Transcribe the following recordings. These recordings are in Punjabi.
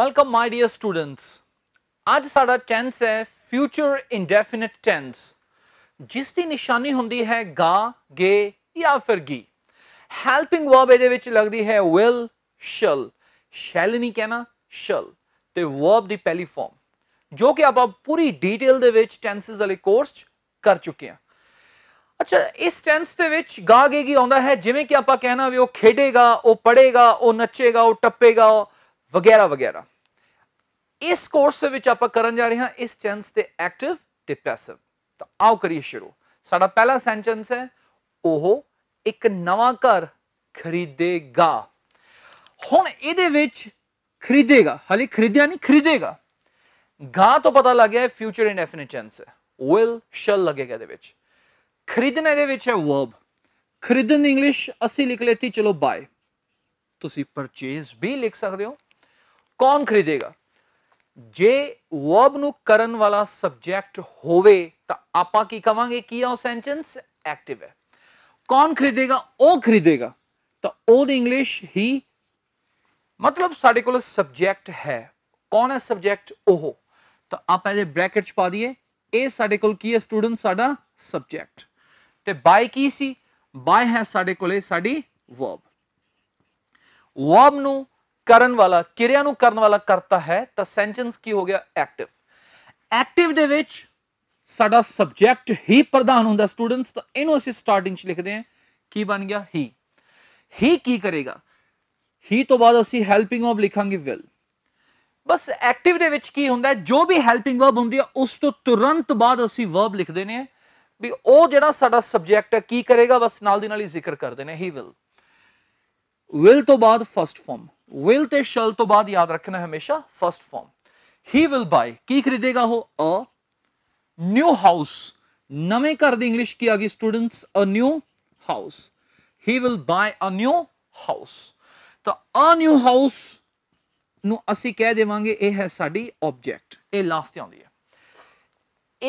Welcome my dear students. ਅੱਜ ਸਾਡਾ ਟੈਂਸ ਹੈ ਫਿਊਚਰ ਇਨਡੈਫੀਨਿਟ ਟੈਂਸ ਜਿਸ ਦੀ ਨਿਸ਼ਾਨੀ ਹੁੰਦੀ ਹੈ ਗਾ ਗੇ ਜਾਂ ਫਿਰ ਗੀ ਹੈਲਪਿੰਗ ਵਰਬ ਇਹਦੇ ਵਿੱਚ ਲੱਗਦੀ ਹੈ ਵਿਲ ਸ਼ਲ ਸ਼ੈਲ ਨਹੀਂ ਕਹਿਣਾ ਸ਼ਲ ਤੇ ਵਰਬ ਦੀ ਪਹਿਲੀ ਫਾਰਮ ਜੋ ਕਿ ਆਪਾਂ ਪੂਰੀ ਡੀਟੇਲ ਦੇ ਵਿੱਚ ਟੈਂਸਸ ਵਾਲੇ ਕੋਰਸ ਚ ਕਰ ਚੁੱਕੇ ਹਾਂ ਅੱਛਾ ਇਸ ਟੈਂਸ ਦੇ ਵਿੱਚ ਗਾ ਗੇ ਕੀ ਆਉਂਦਾ ਹੈ ਜਿਵੇਂ ਕਿ ਆਪਾਂ ਕਹਿਣਾ ਵੀ ਉਹ ਖੇਡੇਗਾ ਉਹ ਪੜੇਗਾ ਉਹ ਨੱਚੇਗਾ ਉਹ ਟੱਪੇਗਾ ਉਹ ਵਗੈਰਾ ਵਗੈਰਾ ਇਸ ਕੋਰਸ ਦੇ ਵਿੱਚ ਆਪਾਂ ਕਰਨ ਜਾ ਰਹੇ ਹਾਂ ਇਸ ਟੈਂਸ ਤੇ ਐਕਟਿਵ ਤੇ ਪੈਸਿਵ ਤਾਂ ਆਓ ਕਰੀਏ ਸ਼ੁਰੂ ਸਾਡਾ ਪਹਿਲਾ ਸੈਂਟੈਂਸ ਹੈ ਉਹ ਇੱਕ ਨਵਾਂ ਘਰ ਖਰੀਦੇਗਾ ਹੁਣ ਇਹਦੇ ਵਿੱਚ ਖਰੀਦੇਗਾ ਹਾਲੇ ਖਰੀਦਿਆ ਨਹੀਂ ਖਰੀਦੇਗਾ ਗਾ ਤੋਂ ਪਤਾ ਲੱਗ ਗਿਆ ਹੈ ਫਿਊਚਰ ਇਨਡੈਫਿਨਿਟ ਟੈਂਸ ਹੈ ਵਿਲ ਸ਼ਲ ਲੱਗੇਗਾ ਇਹਦੇ ਵਿੱਚ ਖਰੀਦਣਾ ਇਹਦੇ ਵਿੱਚ ਹੈ ਵਰਬ ਖਰੀਦਣ ਇੰਗਲਿਸ਼ ਅਸੀਂ ਲਿਖ ਲੈਤੀ ਚਲੋ ਬਾਏ ਤੁਸੀਂ ਪਰਚੇਸ ਵੀ ਲਿਖ ਸਕਦੇ ਹੋ ਕੌਣ ਖਰੀਦੇਗਾ ਜੇ ਵਰਬ ਨੂੰ ਕਰਨ ਵਾਲਾ ਸਬਜੈਕਟ ਹੋਵੇ ਤਾਂ ਆਪਾਂ ਕੀ ਕਵਾਂਗੇ ਕੀ ਆ ਉਹ ਸੈਂਟੈਂਸ ਐਕਟਿਵ ਹੈ ਕੌਣ ਖਰੀਦੇਗਾ ਉਹ ਖਰੀਦੇਗਾ ਤਾਂ ਦੀ ਇੰਗਲਿਸ਼ ਹੀ ਮਤਲਬ ਸਾਡੇ ਕੋਲ ਸਬਜੈਕਟ ਹੈ ਕੌਣ ਹੈ ਸਬਜੈਕਟ ਉਹ ਤਾਂ ਆਪਾਂ ਇਹਦੇ ਬ੍ਰੈਕਟ ਚ ਪਾ ਦਈਏ ਇਹ ਸਾਡੇ ਕੋਲ ਕੀ ਹੈ ਸਟੂਡੈਂਟ ਸਾਡਾ ਸਬਜੈਕਟ ਤੇ ਬਾਈ ਕੀ ਸੀ ਬਾਈ ਹੈ ਸਾਡੇ ਕੋਲੇ ਸਾਡੀ ਵਰਬ ਵਰਬ ਨੂੰ ਕਰਨ ਵਾਲਾ ਕਿਰਿਆ ਨੂੰ ਕਰਨ ਵਾਲਾ ਕਰਤਾ ਹੈ ਤਾਂ ਸੈਂਟੈਂਸ ਕੀ ਹੋ ਗਿਆ ਐਕਟਿਵ ਐਕਟਿਵ ਦੇ ਵਿੱਚ ਸਾਡਾ ਸਬਜੈਕਟ ਹੀ ਪ੍ਰਧਾਨ ਹੁੰਦਾ ਸਟੂਡੈਂਟਸ ਤਾਂ ਇਹਨੂੰ ਅਸੀਂ ਸਟਾਰਟਿੰਗ 'ਚ ਲਿਖਦੇ ਹਾਂ ਕੀ ਬਣ ਗਿਆ ਹੀ ਹੀ ਕੀ ਕਰੇਗਾ ਹੀ ਤੋਂ ਬਾਅਦ ਅਸੀਂ ਹੈਲਪਿੰਗ ਵਰਬ ਲਿਖਾਂਗੇ ਵਿਲ ਬਸ ਐਕਟਿਵ ਦੇ ਵਿੱਚ ਕੀ ਹੁੰਦਾ ਜੋ ਵੀ ਹੈਲਪਿੰਗ ਵਰਬ ਹੁੰਦੀ ਹੈ ਉਸ ਤੋਂ ਤੁਰੰਤ ਬਾਅਦ ਅਸੀਂ ਵਰਬ ਲਿਖਦੇ ਨੇ ਵੀ ਉਹ ਜਿਹੜਾ ਸਾਡਾ ਸਬਜੈਕਟ ਹੈ ਕੀ ਕਰੇਗਾ ਬਸ ਨਾਲ ਦੀ ਨਾਲ ਹੀ ਜ਼ਿਕਰ ਕਰਦੇ ਨੇ ਹੀ ਵਿਲ will ਤੋਂ ਬਾਅਦ ਫਰਸਟ ਫਾਰਮ will ਤੇ shall ਤੋਂ ਬਾਅਦ ਯਾਦ ਰੱਖਣਾ ਹਮੇਸ਼ਾ first form he will buy ਕੀ ਖਰੀਦੇਗਾ ਉਹ a new house ਨਵੇਂ ਘਰ ਦੀ ਇੰਗਲਿਸ਼ ਕੀ ਆ ਗਈ students a new house he will buy a new house ਤਾਂ a new house ਨੂੰ ਅਸੀਂ ਕਹਿ ਦੇਵਾਂਗੇ ਇਹ ਹੈ ਸਾਡੀ ਆਬਜੈਕਟ ਇਹ ਲਾਸਟ ਤੇ ਆਉਂਦੀ ਹੈ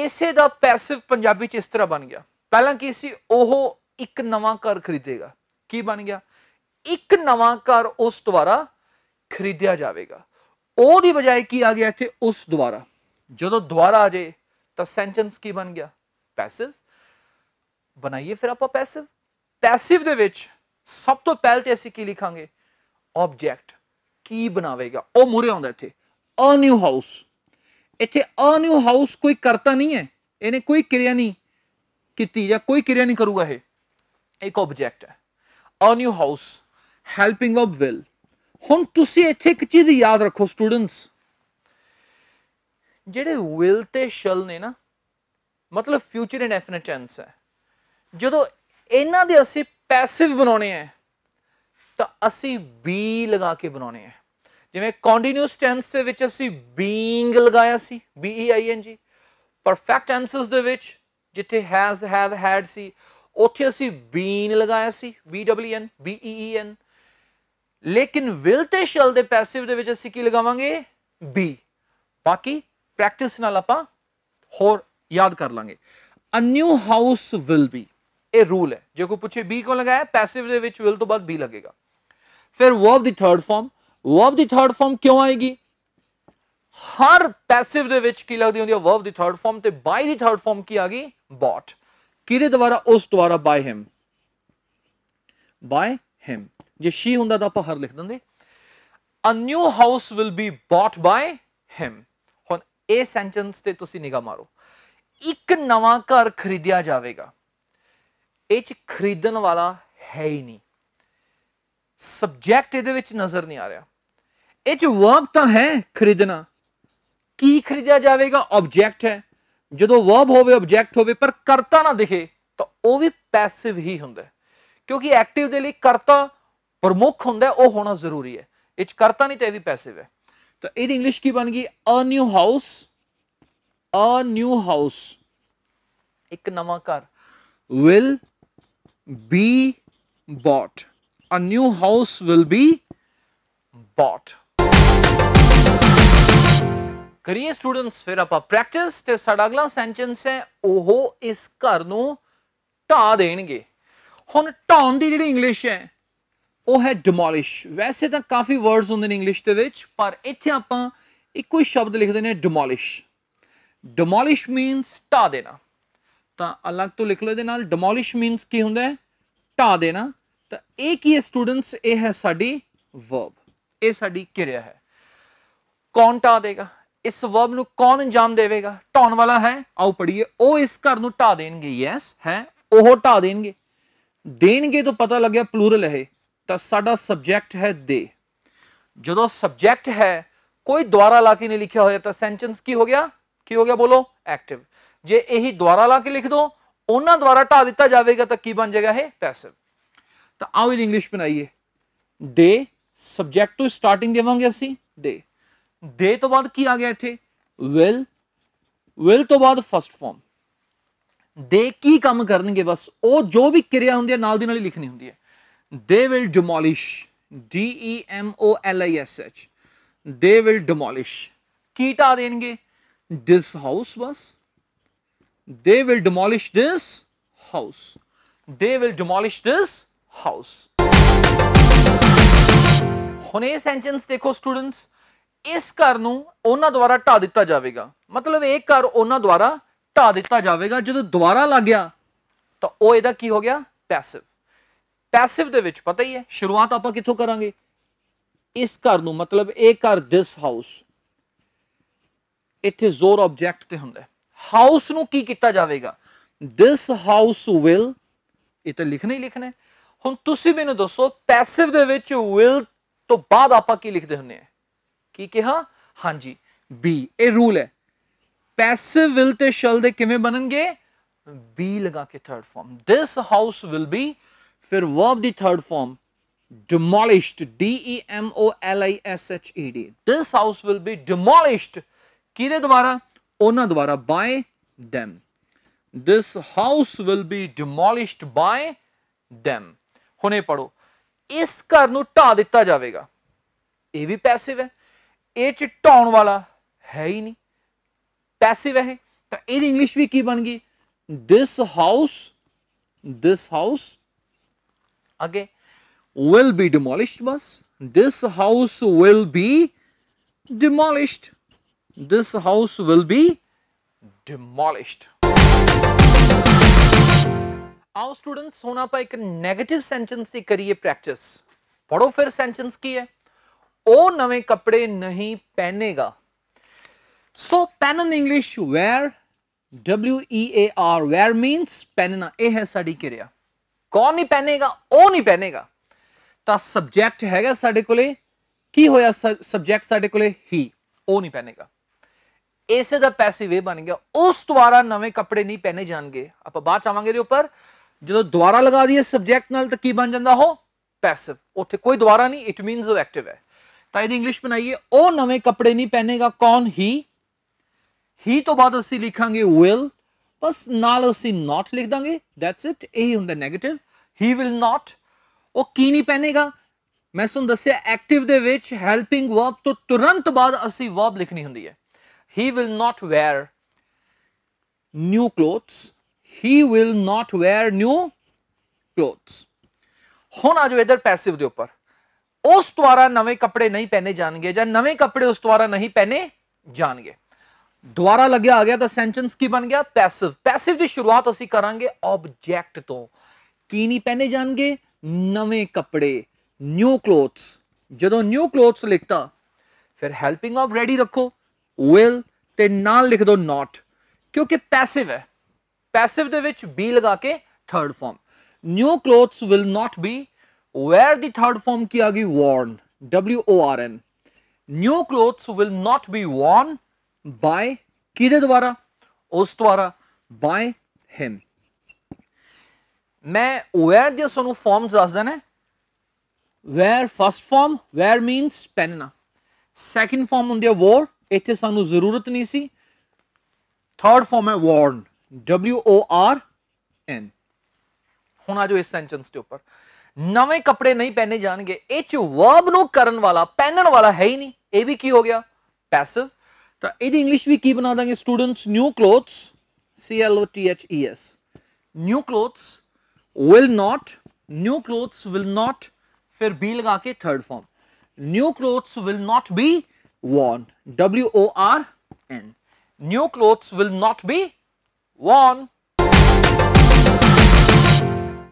ਇਸੇ ਦਾ ਪੈਸਿਵ ਪੰਜਾਬੀ ਚ ਇਸ ਤਰ੍ਹਾਂ ਬਣ ਗਿਆ ਪਹਿਲਾਂ ਕੀ ਸੀ ਉਹ ਇੱਕ ਨਵਾਂ ਘਰ ਖਰੀਦੇਗਾ ਕੀ ਬਣ ਗਿਆ एक नव घर उस द्वारा खरीदया जाएगा और बजाय की आ गया इतने उस द्वारा जो द्वारा आ जाए तो सेंटेंस की बन गया पैसिव बनाइए फिर आप पैसिव पैसिव दे सब तो पहलते असं की लिखा ऑब्जेक्ट की बनावेगा वह मूहे आता इतने अ न्यू हाउस इतने अ न्यू हाउस कोई करता नहीं है इन्हें कोई क्रिया नहीं की कोई क्रिया नहीं करूगा यह एक ऑब्जेक्ट है a new house helping up will ਹੁਣ ਤੁਸੀਂ ਇੱਥੇ ਇੱਕ ਚੀਜ਼ ਯਾਦ ਰੱਖੋ ਸਟੂਡੈਂਟਸ ਜਿਹੜੇ ਵਿਲ ਤੇ ਸ਼ਲ ਨੇ ਨਾ ਮਤਲਬ ਫਿਊਚਰ ਇਨ ਐਫਿਨਿਟ ਟੈਂਸ ਹੈ ਜਦੋਂ ਇਹਨਾਂ ਦੇ ਅਸੀਂ ਪੈਸਿਵ ਬਣਾਉਣੇ ਆ ਤਾਂ ਅਸੀਂ ਬੀ ਲਗਾ ਕੇ ਬਣਾਉਣੇ ਆ ਜਿਵੇਂ ਕੰਟੀਨਿਊਸ ਟੈਂਸ ਦੇ ਵਿੱਚ ਅਸੀਂ ਬੀਇੰਗ ਲਗਾਇਆ ਸੀ ਬੀ ਈ ਆਈ ਐਨ ਜੀ ਪਰਫੈਕਟ ਟੈਂਸਸ ਦੇ ਵਿੱਚ ਜਿੱਥੇ ਹੈਜ਼ ਹੈਵ ਹੈਡ ਸੀ ਉੱਥੇ ਅਸੀਂ ਬੀਨ ਲਗਾਇਆ ਸੀ B W N B E E N ਲੇਕਿਨ ਵਿਲ ਤੇ ਸ਼ਲ ਦੇ ਪੈਸਿਵ ਦੇ ਵਿੱਚ ਅਸੀਂ ਕੀ ਲਗਾਵਾਂਗੇ ਬੀ ਬਾਕੀ ਪ੍ਰੈਕਟਿਸ ਨਾਲ ਆਪਾਂ ਹੋਰ ਯਾਦ ਕਰ ਲਾਂਗੇ a new house will be ਇਹ ਰੂਲ ਹੈ ਜੇ ਕੋਈ ਪੁੱਛੇ ਬੀ ਕੋ ਲਗਾਇਆ ਪੈਸਿਵ ਦੇ ਵਿੱਚ ਵਿਲ ਤੋਂ ਬਾਅਦ ਬੀ ਲੱਗੇਗਾ ਫਿਰ ਵਰਬ ਦੀ ਥਰਡ ਫਾਰਮ ਵਰਬ ਦੀ ਥਰਡ ਫਾਰਮ ਕਿਉਂ ਆਏਗੀ ਹਰ ਪੈਸਿਵ ਦੇ ਵਿੱਚ ਕੀ ਲੱਗਦੀ ਹੁੰਦੀ ਹੈ ਵਰਬ ਦੀ ਥਰਡ ਫਾਰਮ ਤੇ ਬਾਈ ਦੀ ਥਰਡ ਫਾਰਮ ਕੀ ਆ ਗਈ ਬੌਟ ਕਿਹਦੇ ਦੁਆਰਾ ਉਸ ਦੁਆਰਾ ਬਾਈ ਹਿਮ ਬਾਈ ਹਿਮ ਜੇ ਸ਼ੀ ਹੁੰਦਾ ਤਾਂ ਆਪਾਂ ਹਰ ਲਿਖ ਦਿੰਦੇ a new house will be bought by him ਹੁਣ ਇਹ ਸੈਂਟੈਂਸ ਤੇ ਤੁਸੀਂ ਨਿਗਾਹ ਮਾਰੋ ਇੱਕ ਨਵਾਂ ਘਰ ਖਰੀਦਿਆ ਜਾਵੇਗਾ ਇਹ ਚ ਖਰੀਦਣ ਵਾਲਾ ਹੈ ਹੀ ਨਹੀਂ ਸਬਜੈਕਟ ਇਹਦੇ ਵਿੱਚ ਨਜ਼ਰ ਨਹੀਂ ਆ ਰਿਹਾ ਇਹ ਚ ਵਰਬ ਤਾਂ ਹੈ ਖਰੀਦਣਾ ਕੀ ਖਰੀਦਿਆ ਜਾਵੇਗਾ ਆਬਜੈਕਟ ਹੈ ਜਦੋਂ ਵਰਬ ਹੋਵੇ ਆਬਜੈਕਟ ਹੋਵੇ ਪਰ ਕਰਤਾ ਨਾ ਦਿਖੇ ਤਾਂ ਉਹ ਵੀ ਪੈਸਿਵ ਹੀ ਹੁੰਦਾ ਕਿਉਂਕਿ ਐਕਟਿਵ ਦੇ ਲਈ ਕਰਤਾ ਪ੍ਰਮੁੱਖ ਹੁੰਦਾ ਉਹ ਹੋਣਾ ਜ਼ਰੂਰੀ ਹੈ ਇਹ ਚ ਕਰਤਾ ਨਹੀਂ ਤੇ ਇਹ ਵੀ ਪੈਸਿਵ ਹੈ ਤਾਂ ਇਹਦੀ ਇੰਗਲਿਸ਼ ਕੀ ਬਣ ਗਈ a new house a new house ਇੱਕ ਨਵਾਂ ਘਰ will be bought a new house will be bought ਕਰੀਏ ਸਟੂਡੈਂਟਸ ਫਿਰ ਆਪਾਂ ਪ੍ਰੈਕਟਿਸ ਤੇ ਸਾਡਾ ਅਗਲਾ ਸੈਂਟੈਂਸ ਹੈ ਉਹ ਇਸ ਘਰ ਨੂੰ ਢਾ ਦੇਣਗੇ ਹੁਣ ਢਾਉਣ ਦੀ ਜਿਹੜੀ ਇੰਗਲਿਸ਼ ਹੈ ਉਹ ਹੈ ਡਿਮੋਲਿਸ਼ ਵੈਸੇ ਤਾਂ ਕਾਫੀ ਵਰਡਸ ਹੁੰਦੇ ਨੇ ਇੰਗਲਿਸ਼ ਦੇ ਵਿੱਚ ਪਰ ਇੱਥੇ ਆਪਾਂ ਇੱਕੋ ਹੀ ਸ਼ਬਦ ਲਿਖਦੇ ਨੇ ਡਿਮੋਲਿਸ਼ ਡਿਮੋਲਿਸ਼ ਮੀਨਸ ਢਾ ਦੇਣਾ ਤਾਂ ਅਲੱਗ ਤੋਂ ਲਿਖ ਲਓ ਇਹਦੇ ਨਾਲ ਡਿਮੋਲਿਸ਼ ਮੀਨਸ ਕੀ ਹੁੰਦਾ ਹੈ ਢਾ ਦੇਣਾ ਤਾਂ ਇਹ ਕੀ ਹੈ ਸਟੂਡੈਂਟਸ ਇਹ ਹੈ ਸਾਡੀ ਵਰਬ ਇਹ ਸਾਡੀ ਕਿਰਿਆ ਹੈ ਕੌਣ ਢਾ ਦੇਗਾ ਇਸ ਵਰਬ ਨੂੰ ਕੌਣ ਅੰਜਾਮ ਦੇਵੇਗਾ ਢਾਉਣ ਵਾਲਾ ਹੈ ਆਓ ਪੜੀਏ ਉਹ ਇਸ ਘਰ ਨੂੰ ਢਾ ਦੇਣਗੇ ਯੈਸ ਹੈ ਉਹ ਢਾ ਦੇਣਗੇ ਦੇਣਗੇ ਤਾਂ ਪਤਾ ਲੱਗਿਆ ਪਲੂਰਲ ਹੈ ਤਾਂ ਸਾਡਾ ਸਬਜੈਕਟ ਹੈ ਦੇ ਜਦੋਂ ਸਬਜੈਕਟ ਹੈ ਕੋਈ ਦੁਆਰਾ ਲਾ ਕੇ ਨਹੀਂ ਲਿਖਿਆ ਹੋਇਆ ਤਾਂ ਸੈਂਟੈਂਸ ਕੀ ਹੋ ਗਿਆ ਕੀ ਹੋ ਗਿਆ ਬੋਲੋ ਐਕਟਿਵ ਜੇ ਇਹੀ ਦੁਆਰਾ ਲਾ ਕੇ ਲਿਖ ਦੋ ਉਹਨਾਂ ਦੁਆਰਾ ਢਾ ਦਿੱਤਾ ਜਾਵੇਗਾ ਤਾਂ ਕੀ ਬਣ ਜਾਏਗਾ ਇਹ ਪੈਸਿਵ ਤਾਂ ਆਓ ਇਹ ਇੰਗਲਿਸ਼ ਬਣਾਈਏ ਦੇ ਸਬਜੈਕਟ ਤੋਂ ਸਟਾਰਟਿੰਗ ਦੇਵਾਂਗੇ ਅਸੀਂ ਦੇ ਦੇ ਤੋਂ ਬਾਅਦ ਕੀ ਆ ਗਿਆ ਇੱਥੇ ਵਿਲ ਵਿਲ ਤੋਂ ਬਾਅਦ ਫਸਟ ਫਾਰਮ ਦੇ ਕੀ ਕੰਮ ਕਰਨਗੇ ਬਸ ਉਹ ਜੋ ਵੀ ਕਿਰਿਆ ਹੁੰਦੀ ਹੈ ਨਾਲ ਦੀ ਨਾਲ ਹੀ ਲਿਖਣੀ ਹੁੰਦੀ ਹੈ they will demolish D E M O L I S H they will demolish kita denge this house was they will demolish this house they will demolish this house ਹੁਣ ਇਹ ਸੈਂਟੈਂਸ ਦੇਖੋ ਸਟੂਡੈਂਟਸ ਇਸ ਘਰ ਨੂੰ ਉਹਨਾਂ ਦੁਆਰਾ ਢਾ ਦਿੱਤਾ ਜਾਵੇਗਾ ਮਤਲਬ ਇਹ ਘਰ ਉਹਨਾਂ ਦੁਆਰਾ ਢਾ ਦਿੱਤਾ ਜਾਵੇਗਾ ਜਦੋਂ ਦੁਆਰਾ ਲੱਗਿਆ ਤਾਂ ਉਹ ਇਹਦਾ ਕੀ ਹੋ ਗਿਆ ਪੈਸਿਵ ਪੈਸਿਵ ਦੇ ਵਿੱਚ ਪਤਾ ਹੀ ਹੈ ਸ਼ੁਰੂਆਤ ਆਪਾਂ ਕਿੱਥੋਂ ਕਰਾਂਗੇ ਇਸ ਘਰ ਨੂੰ ਮਤਲਬ ਇਹ ਘਰ ਦਿਸ ਹਾਊਸ ਇੱਥੇ ਜ਼ੋਰ ਆਬਜੈਕਟ ਤੇ ਹੁੰਦਾ ਹੈ ਹਾਊਸ ਨੂੰ ਕੀ ਕੀਤਾ ਜਾਵੇਗਾ ਦਿਸ ਹਾਊਸ ਵਿਲ ਇਹ ਤਾਂ ਲਿਖਣਾ ਹੀ ਲਿਖਣਾ ਹੁਣ ਤੁਸੀਂ ਮੈਨੂੰ ਦੱਸੋ ਪੈਸਿਵ ਦੇ ਵਿੱਚ ਵਿਲ ਤੋਂ ਬਾਅਦ ਆਪਾਂ ਕੀ ਲਿਖਦੇ ਹੁੰਨੇ ਆ ਕੀ ਕਿਹਾ ਹਾਂਜੀ ਬੀ ਇਹ ਰੂਲ ਹੈ ਪੈਸਿਵ ਵਿਲ ਤੇ ਸ਼ਲ ਦੇ ਕਿਵੇਂ ਬਣਨਗੇ ਬੀ ਲਗਾ ਕੇ third form this house will be फिर वर्ब दी third form demolished D E M O L I S H E D this house will be demolished ਕਿਹਦੇ ਦੁਆਰਾ ਉਹਨਾਂ ਦੁਆਰਾ by them this house will be demolished by them ਹੁਣੇ ਪੜੋ ਇਸ ਘਰ ਨੂੰ ਢਾ ਦਿੱਤਾ ਜਾਵੇਗਾ ਇਹ ਵੀ ਪੈਸਿਵ ਹੈ ਇਹ ਚ ਢਾਉਣ ਵਾਲਾ ਹੈ ਹੀ ਨਹੀਂ ਪੈਸਿਵ ਹੈ ਤਾਂ ਇਹ ਇੰਗਲਿਸ਼ ਵੀ ਕੀ ਬਣ ਗਈ this house this house Okay. Will be demolished bas. This house will be demolished. This house will be demolished. ਆਓ ਸਟੂਡੈਂਟਸ ਹੁਣ ਆਪਾਂ ਇੱਕ 네ਗੇਟਿਵ ਸੈਂਟੈਂਸ ਦੀ ਕਰੀਏ ਪ੍ਰੈਕਟਿਸ ਪੜੋ ਫਿਰ ਸੈਂਟੈਂਸ ਕੀ ਹੈ ਉਹ ਨਵੇਂ ਕੱਪੜੇ ਨਹੀਂ ਪਹਿਨੇਗਾ ਸੋ ਪੈਨ in English wear W E A R wear means ਪਹਿਨਣਾ ਇਹ ਹੈ ਸਾਡੀ ਕਿਰਿਆ कौन नहीं पहनेगा वह नहीं पहनेगा तो सबजैक्ट है साढ़े को होया सबजैक्ट साढ़े को ही वह नहीं पहनेगा इसे का पैसे वे बन गया उस द्वारा नवे कपड़े नहीं पहने जाएंगे आप बाद चवेंगे उपर जो द्वारा लगा दिए सबजैक्ट ना तो बन जाता हो पैसिव उ कोई द्वारा नहीं इट मीनस एक्टिव है तो यदि इंग्लिश बनाइए नवे कपड़े नहीं पहनेगा कौन ही ही तो बाद असं लिखा विल ਬਸ ਨਾਲ ਅਸੀਂ ਨਾਟ ਲਿਖ ਦਾਂਗੇ ਦੈਟਸ ਇਟ ਇਹ ਹੁੰਦਾ 네ਗੇਟਿਵ ਹੀ ਵਿਲ ਨਾਟ ਉਹ ਕੀ ਨਹੀਂ ਪਹਿਨੇਗਾ ਮੈਂ ਤੁਹਾਨੂੰ ਦੱਸਿਆ ਐਕਟਿਵ ਦੇ ਵਿੱਚ ਹੈਲਪਿੰਗ ਵਰਬ ਤੋਂ ਤੁਰੰਤ ਬਾਅਦ ਅਸੀਂ ਵਰਬ ਲਿਖਣੀ ਹੁੰਦੀ ਹੈ he will not wear new clothes he will not wear new clothes ਹੁਣ ਆ ਜਾਓ ਇਧਰ ਪੈਸਿਵ ਦੇ ਉੱਪਰ ਉਸ ਦੁਆਰਾ ਨਵੇਂ ਕੱਪੜੇ ਨਹੀਂ ਪਹਿਨੇ ਜਾਣਗੇ ਜਾਂ ਨਵੇਂ ਕੱਪੜੇ ਉਸ ਦੁਆਰਾ ਨਹੀਂ ਪਹਿਨੇ ਜਾਣਗੇ ਦੁਆਰਾ ਲੱਗਿਆ ਆ ਗਿਆ ਤਾਂ ਸੈਂਟੈਂਸ ਕੀ ਬਣ ਗਿਆ ਪੈਸਿਵ ਪੈਸਿਵ ਦੀ ਸ਼ੁਰੂਆਤ ਅਸੀਂ ਕਰਾਂਗੇ ਆਬਜੈਕਟ ਤੋਂ ਕੀ ਨਹੀਂ ਪਹਿਨੇ ਜਾਣਗੇ ਨਵੇਂ ਕੱਪੜੇ ਨਿਊ ਕਲੋਥਸ ਜਦੋਂ ਨਿਊ ਕਲੋਥਸ ਲਿਖਤਾ ਫਿਰ ਹੈਲਪਿੰਗ ਆਫ ਰੈਡੀ ਰੱਖੋ ਵਿਲ ਤੇ ਨਾਲ ਲਿਖ ਦਿਓ ਨਾਟ ਕਿਉਂਕਿ ਪੈਸਿਵ ਹੈ ਪੈਸਿਵ ਦੇ ਵਿੱਚ ਬੀ ਲਗਾ ਕੇ third form new clothes will not be wear ਦੀ ਥਰਡ ਫਾਰਮ ਕੀ ਆ ਗਈ worn W O R N new clothes will not be worn by ਕਿਹਦੇ ਦੁਆਰਾ ਉਸ ਦੁਆਰਾ ਬਾਇ ਹਿਮ ਮੈਂ ਵੇਅਰ ਦੇ ਸਾਨੂੰ ਫਾਰਮਸ ਦੱਸ ਦੇਣਾ wear first form wear means ਪੈਨਨਾ ਸੈਕਿੰਡ ਫਾਰਮ ਹੁੰਦੀ ਹੈ ਵਾਰ ਇੱਥੇ ਸਾਨੂੰ ਜ਼ਰੂਰਤ ਨਹੀਂ ਸੀ ਥਰਡ ਫਾਰਮ ਹੈ ਵਾਰਨ W O R N ਹੁਣ ਆ ਜੋ ਇਸ ਸੈਂਟੈਂਸ ਦੇ ਉੱਪਰ ਨਵੇਂ ਕੱਪੜੇ ਨਹੀਂ ਪਹਿਨੇ ਜਾਣਗੇ ਇਹ ਚ ਵਰਬ ਨੂੰ ਕਰਨ ਵਾਲਾ ਪਹਿਨਣ ਵਾਲਾ ਹੈ ਹੀ ਨਹੀਂ ਇਹ ਵੀ ਕੀ ਹੋ ਗਿਆ ਪੈਸਿਵ तो ये इंग्लिश भी की बना देंगे students new clothes C L O T H E S new clothes will not new clothes will not फिर बी लगा के third form new clothes will not be worn W O R N new clothes will not be worn